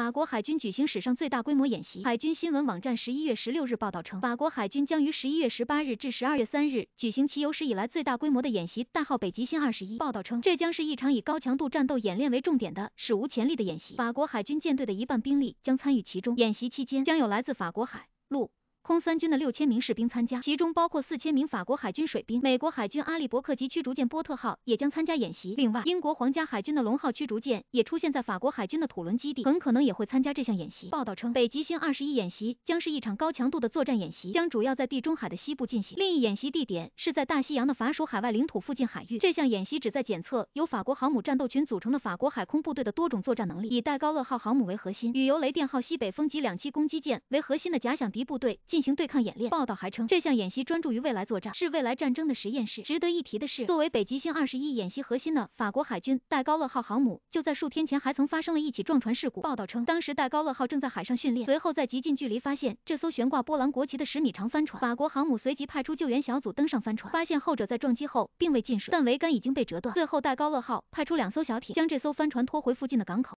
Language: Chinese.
法国海军举行史上最大规模演习。海军新闻网站十一月十六日报道称，法国海军将于十一月十八日至十二月三日举行其有史以来最大规模的演习，代号“北极星二十一”。报道称，这将是一场以高强度战斗演练为重点的史无前例的演习，法国海军舰队的一半兵力将参与其中。演习期间，将有来自法国海陆。空三军的六千名士兵参加，其中包括四千名法国海军水兵。美国海军阿利伯克级驱逐舰波特号也将参加演习。另外，英国皇家海军的龙号驱逐舰也出现在法国海军的土伦基地，很可能也会参加这项演习。报道称，北极星二十一演习将是一场高强度的作战演习，将主要在地中海的西部进行。另一演习地点是在大西洋的法属海外领土附近海域。这项演习旨在检测由法国航母战斗群组成的法国海空部队的多种作战能力，以戴高乐号航母为核心，与由雷电号西北风级两栖攻击舰为核心的假想敌部队。进行对抗演练。报道还称，这项演习专注于未来作战，是未来战争的实验室。值得一提的是，作为北极星二十一演习核心的法国海军戴高乐号航母，就在数天前还曾发生了一起撞船事故。报道称，当时戴高乐号正在海上训练，随后在极近距离发现这艘悬挂波兰国旗的十米长帆船。法国航母随即派出救援小组登上帆船，发现后者在撞击后并未进水，但桅杆已经被折断。最后，戴高乐号派出两艘小艇将这艘帆船拖回附近的港口。